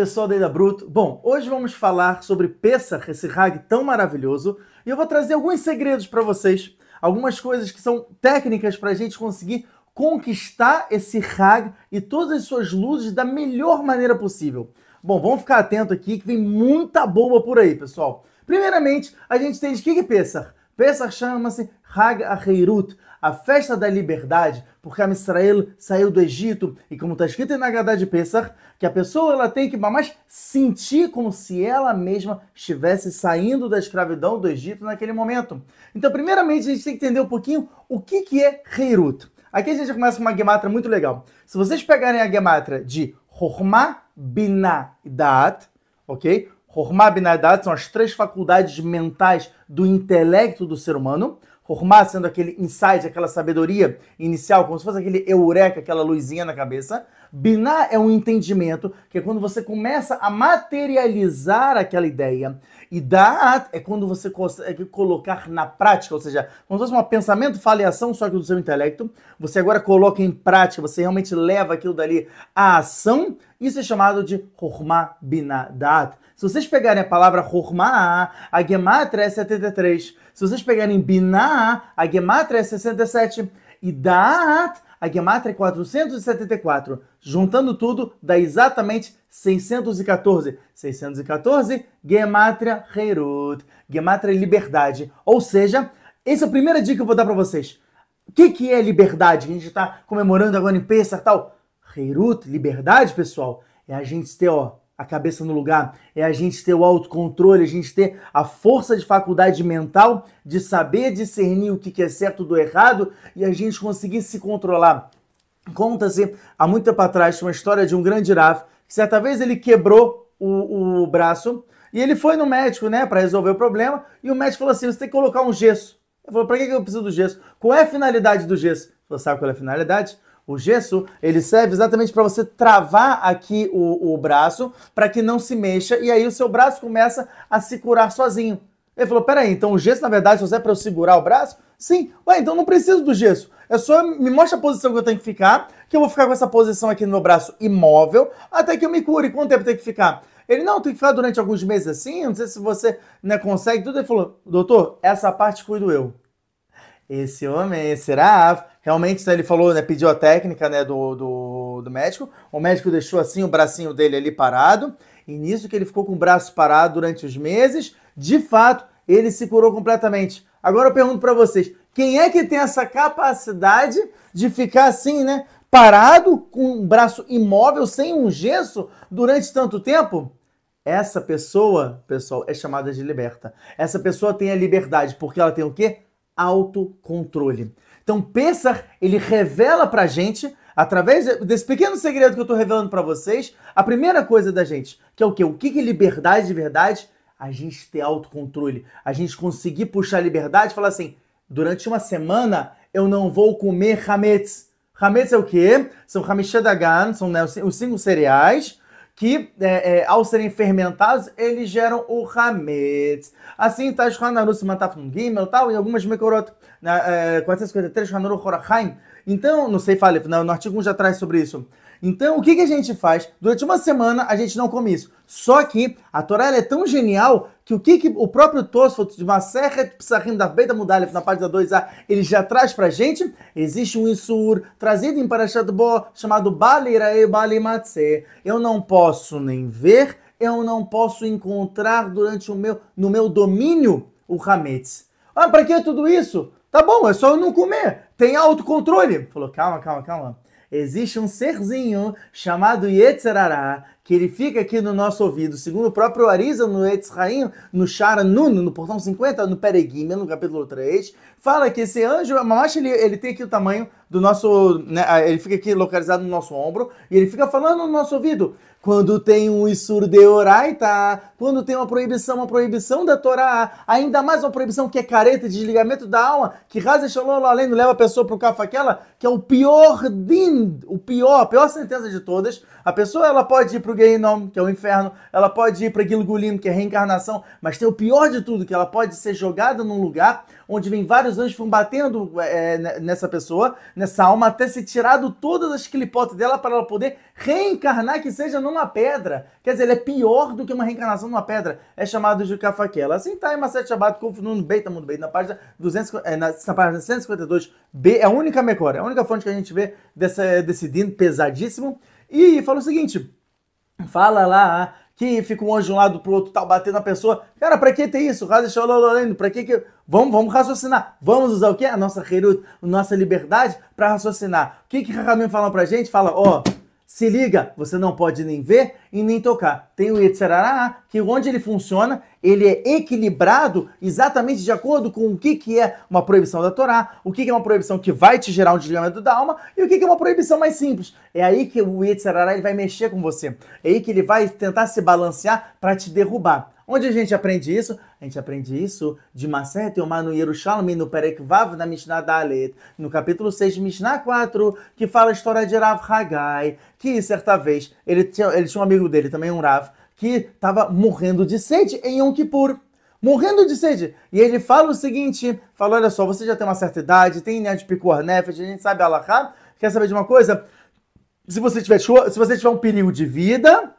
pessoal da Ida Bruto? Bom, hoje vamos falar sobre Pessah, esse rag tão maravilhoso, e eu vou trazer alguns segredos para vocês, algumas coisas que são técnicas para a gente conseguir conquistar esse rag e todas as suas luzes da melhor maneira possível. Bom, vamos ficar atento aqui que vem muita bomba por aí, pessoal. Primeiramente, a gente tem de que, que é Pesach chama-se Hag Acheirut, a festa da liberdade, porque a Israel saiu do Egito e como está escrito na Gadá de Pesach, que a pessoa ela tem que mais sentir como se ela mesma estivesse saindo da escravidão do Egito naquele momento. Então, primeiramente, a gente tem que entender um pouquinho o que, que é Heirut. Aqui a gente começa com uma gematra muito legal. Se vocês pegarem a gematra de Horma Binah Dat, ok? Hormá Binadad são as três faculdades mentais do intelecto do ser humano. Hormá sendo aquele insight, aquela sabedoria inicial, como se fosse aquele eureka, aquela luzinha na cabeça. Biná é um entendimento que é quando você começa a materializar aquela ideia. E Da'at é quando você consegue colocar na prática, ou seja, como se fosse um pensamento, fala ação, só que do seu intelecto. Você agora coloca em prática, você realmente leva aquilo dali à ação. Isso é chamado de khurma Biná Da'at. Se vocês pegarem a palavra khurma, a Gematra é 73. Se vocês pegarem Biná, a Gematra é 67. E Da'at a gematria é 474. Juntando tudo, dá exatamente 614. 614, gematria Herut. é Liberdade. Ou seja, essa é a primeira dica que eu vou dar para vocês. O que, que é liberdade? Que a gente está comemorando agora em Pesach tal. Herut, liberdade, pessoal, é a gente ter, ó, a cabeça no lugar, é a gente ter o autocontrole, a gente ter a força de faculdade mental de saber discernir o que é certo do errado e a gente conseguir se controlar. Conta-se há muito tempo atrás uma história de um grande Raf, que certa vez ele quebrou o, o braço e ele foi no médico, né, para resolver o problema, e o médico falou assim: você tem que colocar um gesso. Ele falou: para que eu preciso do gesso? Qual é a finalidade do gesso? Você sabe qual é a finalidade? o gesso, ele serve exatamente para você travar aqui o, o braço, para que não se mexa, e aí o seu braço começa a se curar sozinho. Ele falou: peraí, então o gesso, na verdade, só é para eu segurar o braço? Sim. Ué, então não preciso do gesso. É só me mostra a posição que eu tenho que ficar, que eu vou ficar com essa posição aqui no meu braço imóvel, até que eu me cure. Quanto tempo tem que ficar? Ele, não, tem que ficar durante alguns meses assim, não sei se você né, consegue tudo. Ele falou, doutor, essa parte cuido eu esse homem será realmente né, ele falou né pediu a técnica né do, do, do, médico o médico deixou assim o bracinho dele ali parado e nisso que ele ficou com o braço parado durante os meses de fato ele se curou completamente agora eu pergunto para vocês quem é que tem essa capacidade de ficar assim né parado com o braço imóvel sem um gesso durante tanto tempo essa pessoa pessoal é chamada de liberta essa pessoa tem a liberdade porque ela tem o quê autocontrole. Então, pensar ele revela pra gente, através desse pequeno segredo que eu estou revelando para vocês, a primeira coisa da gente, que é o quê? O que é liberdade de verdade? A gente ter autocontrole, a gente conseguir puxar a liberdade e falar assim, durante uma semana eu não vou comer hametz. Hametz é o quê? São hamishadagan, são né, os cinco cereais, que, é, é, ao serem fermentados, eles geram o hametz. Assim, Taj tá, Hanarus Matafun Gimel tal, e algumas Mekorot na, né, é, 453 Hanuru Horachaim. Então, não sei, Falef, no artigo 1 já traz sobre isso. Então, o que, que a gente faz? Durante uma semana a gente não come isso. Só que a Torá é tão genial que o que, que o próprio Tosfot de Maseret Psachim da Beita Mudalef, na página 2a, ele já traz pra gente, existe um Isur trazido em Parashat Bo, chamado Bali Rae Bali Matzeh. Eu não posso nem ver, eu não posso encontrar durante o meu, no meu domínio o Hametz. Ah, pra que tudo isso? Tá bom, é só eu não comer, tem autocontrole. Falou, calma, calma, calma existe um serzinho chamado Yetzerará que ele fica aqui no nosso ouvido, segundo o próprio Arisa no Etzraim, no Shara Nuno, no portão 50, no Pereguimel, no capítulo 3, fala que esse anjo, a mamacha, ele, ele tem aqui o tamanho do nosso, né, ele fica aqui localizado no nosso ombro, e ele fica falando no nosso ouvido, quando tem um Isur de Oraita, quando tem uma proibição, uma proibição da Torá, ainda mais uma proibição que é careta de desligamento da alma, que Raza Shalom além leva a pessoa para o cafaquela, que é o pior din, o pior, a pior sentença de todas, a pessoa ela pode ir para o Geinom, que é o inferno, ela pode ir para Gilgulim, que é reencarnação, mas tem o pior de tudo, que ela pode ser jogada num lugar onde vem vários anjos vão batendo é, é nessa pessoa, nessa alma, até ser tirado todas as clipotes dela para ela poder reencarnar, que seja numa pedra. Quer dizer, ele é pior do que uma reencarnação numa pedra. É chamado de cafaquela. Assim tá em Maset Shabbat, confundindo tá no Amud Beit, na página, é, na, página 152b, é a única mecora, é a única fonte que a gente vê desse, desse din pesadíssimo. E fala o seguinte: fala lá ah, que fica um anjo de um lado pro outro, tal, tá batendo na pessoa. Cara, pra que ter isso? Pra que que. Vamos, vamos raciocinar. Vamos usar o quê? A nossa a nossa liberdade para raciocinar. O que que Rahamim fala pra gente? Fala, ó. Oh, se liga, você não pode nem ver e nem tocar. Tem o Yetzerará, que onde ele funciona, ele é equilibrado exatamente de acordo com o que, que é uma proibição da Torá, o que, que é uma proibição que vai te gerar um desligamento da alma e o que, que é uma proibição mais simples. É aí que o Yetzerará ele vai mexer com você. É aí que ele vai tentar se balancear para te derrubar. Onde a gente aprende isso? A gente aprende isso de Maset Yomar no Yerushalmi, no Perek Vav na Mishnah Dalet, no capítulo 6 de Mishnah 4, que fala a história de Rav Hagai, que certa vez ele tinha, ele tinha um amigo dele, também um Rav, que estava morrendo de sede em Yom Kippur morrendo de sede. E ele fala o seguinte: fala, olha só, você já tem uma certa idade, tem né, de picor nefes, a gente sabe alahá. Quer saber de uma coisa? Se você tiver, se você tiver um período de vida,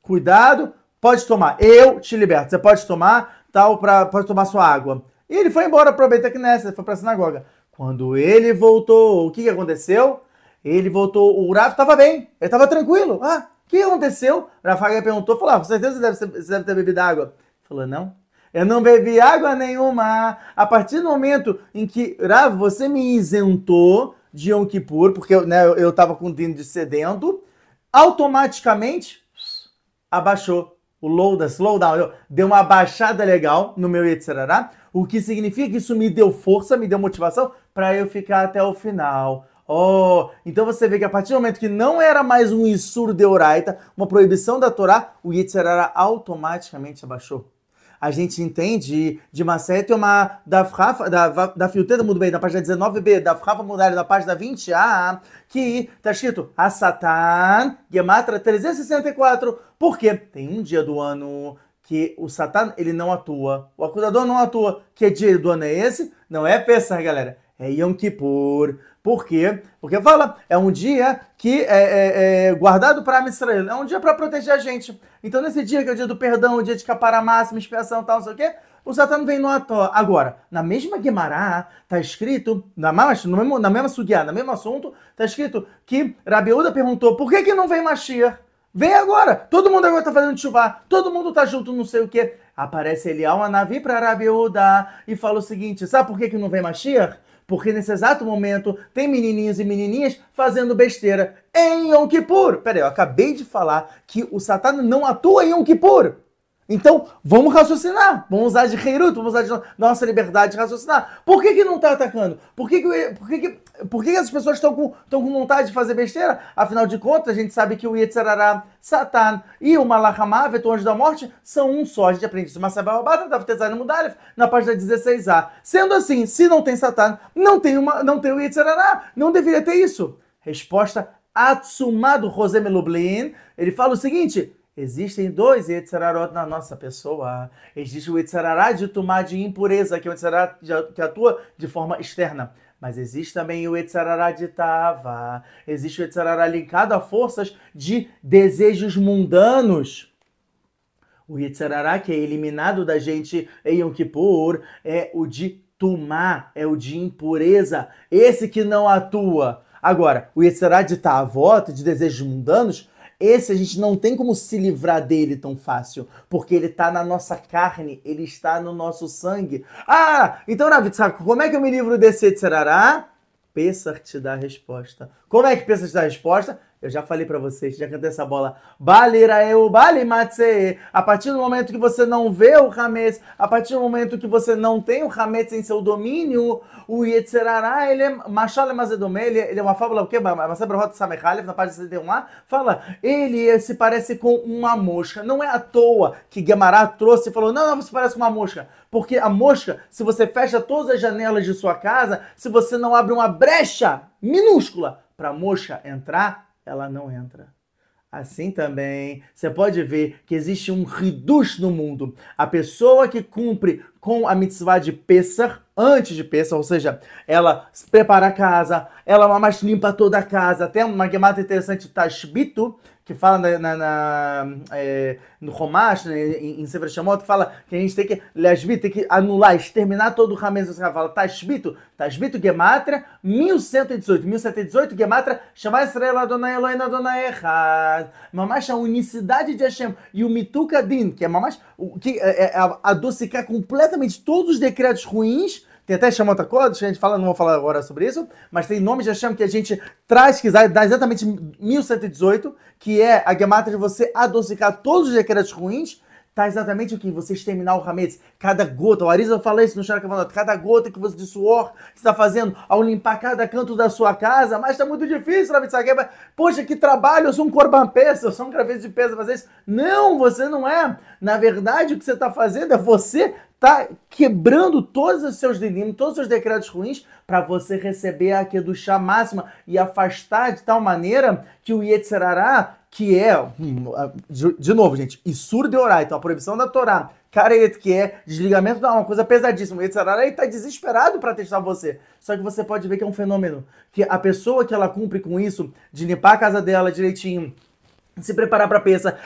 cuidado, Pode tomar, eu te liberto. Você pode tomar tal, pra, pode tomar sua água. E ele foi embora para Betacnessa, foi para a sinagoga. Quando ele voltou, o que, que aconteceu? Ele voltou, o Rafa estava bem, ele estava tranquilo. Ah, o que aconteceu? Rafael perguntou, falou, ah, com certeza você deve, você deve ter bebido água. Ele falou, não, eu não bebi água nenhuma. A partir do momento em que, Rav, você me isentou de Yom Kippur, porque né, eu estava com o de sedento, automaticamente abaixou o low slow slowdown, deu uma baixada legal no meu etc. O que significa que isso me deu força, me deu motivação para eu ficar até o final. Oh, então você vê que a partir do momento que não era mais um Isur de Oraita, uma proibição da Torá, o Yitzhara automaticamente abaixou a gente entende de Maset uma da, da, da Filteira do Mundo Bem, da página 19b, da Frafa Muralha, da página 20a, que está escrito a Satan, Gematra 364, porque tem um dia do ano que o Satan ele não atua, o acusador não atua. Que dia do ano é esse? Não é Pesach, galera é Yom Kippur. Por quê? Porque fala, é um dia que é, é, é guardado para Israel, é um dia para proteger a gente. Então, nesse dia, que é o dia do perdão, o dia de capara máxima, expiação tal, não sei o quê, o Satã vem no ato Agora, na mesma Guimará, está escrito, na, mesmo, na mesma Sugiá, no mesmo assunto, está escrito que Rabiúda perguntou por que, que não vem Mashiach? Vem agora! Todo mundo agora está fazendo chuva, todo mundo está junto, não sei o quê. Aparece Elial, a nave para Rabiúda e fala o seguinte: sabe por que, que não vem Mashiach? Porque nesse exato momento tem menininhos e menininhas fazendo besteira em Yom Kippur. Peraí, eu acabei de falar que o Satã não atua em Yom Kippur. Então, vamos raciocinar. Vamos usar de Reiruto, vamos usar de nossa liberdade de raciocinar. Por que, que não está atacando? Por que, que, por que, que, por que, que essas pessoas estão com, estão com vontade de fazer besteira? Afinal de contas, a gente sabe que o Yetzerará, Satan e o Malachamavet, o anjo da morte, são um só. A gente aprende isso. Masabel Abata, Tavtezan Mudalef, na página 16a. Sendo assim, se não tem Satan, não tem, uma, não tem o Yetzerará. Não deveria ter isso. Resposta Atsumado José Melublin. Ele fala o seguinte Existem dois Yetzirarot na nossa pessoa. Existe o Yetzirará de tomar de impureza, que é o Yetzirará que atua de forma externa. Mas existe também o Yetzirará de Tava. Existe o Yetzirará linkado a forças de desejos mundanos. O Yetzirará que é eliminado da gente em Yom Kippur é o de tomar, é o de impureza. Esse que não atua. Agora, o Yetzirará de Tavot, de desejos mundanos, esse a gente não tem como se livrar dele tão fácil, porque ele está na nossa carne, ele está no nosso sangue. Ah, então, Saco, como é que eu me livro desse etzerará? Pensa te dá a resposta. Como é que pensa te dá a resposta? Eu já falei para vocês, já cantei essa bola. Balira eu, bali matse. A partir do momento que você não vê o Hametz, a partir do momento que você não tem o Hametz em seu domínio, o Yetzerará, ele é Machal Mazedome, é, ele, é uma fábula, o quê? Masabrahot Samechalev, na página 71 fala, ele se parece com uma mosca. Não é à toa que Guemará trouxe e falou, não, não, você parece com uma mosca. Porque a mosca, se você fecha todas as janelas de sua casa, se você não abre uma brecha minúscula para a mosca entrar, ela não entra. Assim também, você pode ver que existe um reduz no mundo. A pessoa que cumpre com a mitzvah de pesar antes de pesar ou seja, ela prepara a casa, ela é mais limpa toda a casa. Tem uma gemata interessante, tashbitu que fala na, na, na é, no Romash, né, em, em Sefer Shemot, que fala que a gente tem que, Leashbit, tem que anular, exterminar todo o Hametz Israel. Fala, Tashbito, Tashbito Gematra, 1118. 1118 Gematra, Shema Israel Adonai Elohim Adonai Echad. Mamash, a unicidade de Hashem. E o Mitukadin, que é mamash, que é, é, é adocicar completamente todos os decretos ruins tem até Shemot HaKodesh, a gente fala, não vou falar agora sobre isso, mas tem nomes de Hashem que a gente traz, que dá exatamente 1118, que é a gematra de você adocicar todos os decretos ruins, tá exatamente o que? Você exterminar o Hametz. Cada gota, o Arisa fala isso no Shara cada gota que você, de suor que está fazendo ao limpar cada canto da sua casa, mas tá muito difícil, Rabi Saqueba. Poxa, que trabalho, eu sou um corban peça, eu sou um graveto de peso fazer isso. Não, você não é. Na verdade, o que você está fazendo é você tá quebrando todos os seus delírios, todos os seus decretos ruins, para você receber a Kedushá máxima e afastar de tal maneira que o Yetzerará, que é, hum, de novo, gente, Isur de Orá, então a proibição da Torá, Karet, que é desligamento da alma, coisa pesadíssima. O Yetzirah, está tá desesperado para testar você. Só que você pode ver que é um fenômeno. Que a pessoa que ela cumpre com isso, de limpar a casa dela direitinho, se preparar para peça,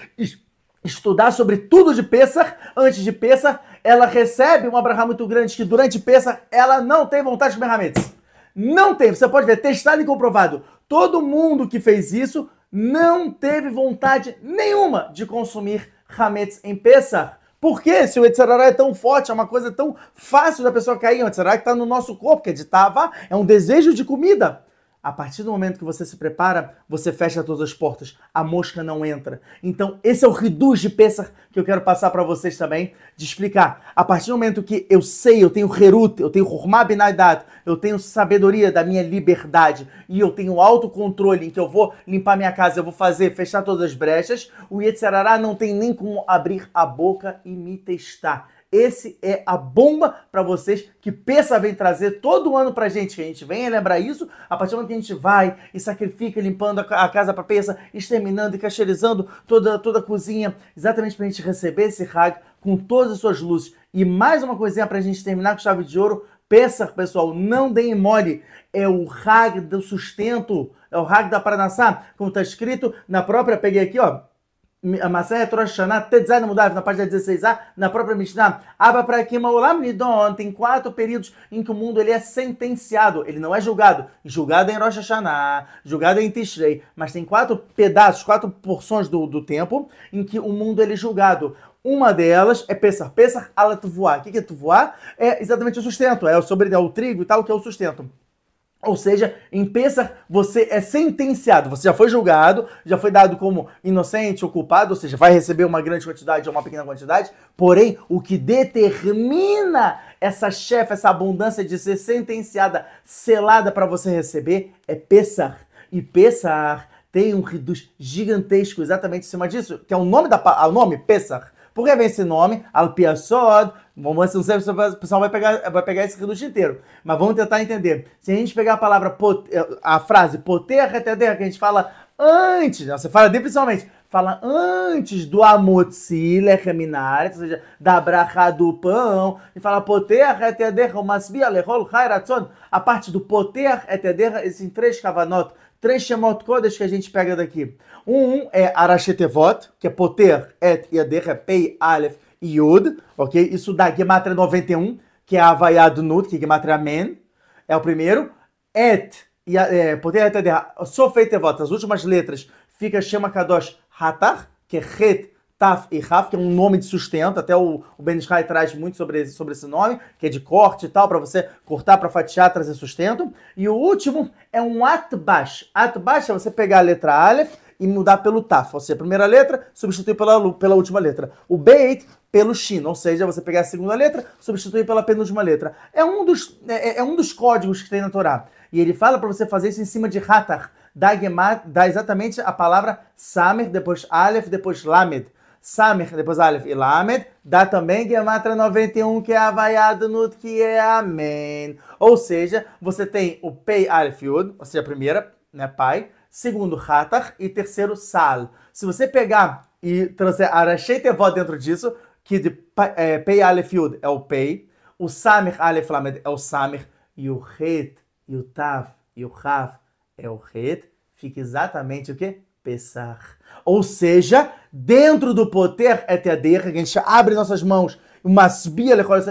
estudar sobre tudo de peça antes de peça, ela recebe uma Abraham muito grande que durante peça ela não tem vontade de comer hametz. Não teve. Você pode ver, testado e comprovado. Todo mundo que fez isso não teve vontade nenhuma de consumir hametz em peça. Por quê? Se o Etzerará é tão forte, é uma coisa tão fácil da pessoa cair, o Etzerará que está no nosso corpo, que é de Tava, é um desejo de comida. A partir do momento que você se prepara, você fecha todas as portas, a mosca não entra. Então, esse é o reduz de pensar que eu quero passar para vocês também, de explicar. A partir do momento que eu sei, eu tenho herut, eu tenho Hurma Binaidat, eu tenho sabedoria da minha liberdade e eu tenho autocontrole em que eu vou limpar minha casa, eu vou fazer, fechar todas as brechas, o Yetzirará não tem nem como abrir a boca e me testar esse é a bomba para vocês que Peça vem trazer todo ano pra gente, que a gente vem lembrar isso, a partir do momento que a gente vai e sacrifica limpando a casa para Peça, exterminando e casteirizando toda, toda a cozinha, exatamente pra gente receber esse hag com todas as suas luzes. E mais uma coisinha pra gente terminar com chave de ouro, Peça, pessoal, não deem mole. É o hag do sustento, é o hag da Paranassá, como tá escrito na própria, peguei aqui, ó, Masé Troshaná, Tedzai Mudav, na página 16a, na própria Mishnah, Abba para Akima Olam Nidon, tem quatro períodos em que o mundo ele é sentenciado, ele não é julgado. Julgado em Rosh Hashanah, julgado em Tishrei, mas tem quatro pedaços, quatro porções do, do tempo em que o mundo ele é julgado. Uma delas é Pesach, Pesach Ala O que é Tuvuá? É exatamente o sustento, é sobre é o trigo e tal, que é o sustento. Ou seja, em Pesach você é sentenciado, você já foi julgado, já foi dado como inocente ou culpado, ou seja, vai receber uma grande quantidade ou uma pequena quantidade, porém o que determina essa chefe, essa abundância de ser sentenciada, selada para você receber, é Pesach. E Pesach tem um reduz gigantesco exatamente em cima disso, que é o nome da o nome Pesach por que vem esse nome? Alpiasod. Vamos não sei se o pessoal vai pegar, vai pegar esse reduto inteiro. Mas vamos tentar entender. Se a gente pegar a palavra, eh, a frase poter reteter, que a gente fala antes, né? você fala principalmente, fala antes do amotzi lecheminar, ou seja, da brachá do pão, e fala poter reteter, o lechol chairatzon. A parte do poter reteter, esses três cavanotos, Três Shemot Kodesh que a gente pega daqui. Um, um é Arashetevot, que é Poter, Et, Yader, é Pei, Aleph e Yud, ok? Isso da Gematria 91, que é Havaiado Nut, que é Gematria Men, é o primeiro. Et, é, Poter, Et, Yader, Sofeitevot, as últimas letras, fica Shema Kadosh Hatar, que é Het, Taf e Raf, que é um nome de sustento, até o, o Ben Israel traz muito sobre, sobre esse nome, que é de corte e tal, para você cortar, para fatiar, trazer sustento. E o último é um atbash. Atbash é você pegar a letra Aleph e mudar pelo Taf, ou seja, a primeira letra substituir pela, pela última letra. O Beit pelo Shin, ou seja, você pegar a segunda letra, substituir pela penúltima letra. É um dos, é, é, é um dos códigos que tem na Torá. E ele fala para você fazer isso em cima de Hatar. Dá, dá exatamente a palavra Samer, depois Aleph, depois Lamed. Samer, depois Aleph e Lamed, dá também Gematra 91, que é avaiado no que é Amém. Ou seja, você tem o Pei Aleph Yud, ou seja, a primeira, né, Pai, segundo Hatar e terceiro Sal. Se você pegar e trouxer Arashei Tevó dentro disso, que de é, Pei Aleph Yud é o Pei, o Samer Aleph Lamed é o Samer, e o Het, e o Tav, e o Rav é o Het, fica exatamente o quê? Ou seja, dentro do poder eterno, é que a gente abre nossas mãos,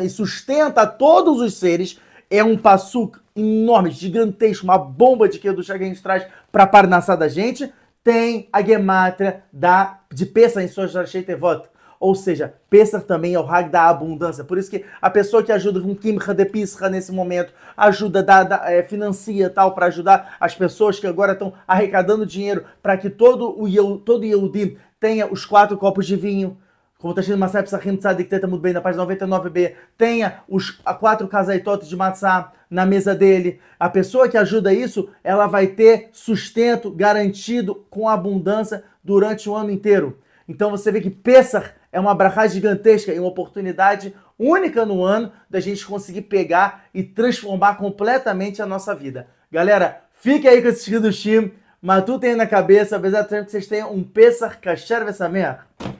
e sustenta todos os seres, é um passuco enorme, gigantesco, uma bomba de que do que a gente traz para a da gente, tem a gemátria da, de pesa em suas Sheitevot, ou seja, Pesach também é o Hag da abundância. Por isso que a pessoa que ajuda com Kimcha de Pisra nesse momento, ajuda, da é, financia tal, para ajudar as pessoas que agora estão arrecadando dinheiro para que todo o todo Yehudim tenha os quatro copos de vinho como está escrito no Massai Psachim que está muito bem, na página 99b, tenha os quatro casaitotes de matzá na mesa dele. A pessoa que ajuda isso, ela vai ter sustento garantido com abundância durante o ano inteiro. Então você vê que Pesach é uma brachá gigantesca e uma oportunidade única no ano da gente conseguir pegar e transformar completamente a nossa vida. Galera, fique aí com esse Shidushim, Matutem na cabeça, apesar de que vocês tenham um Pesach Kasher merda.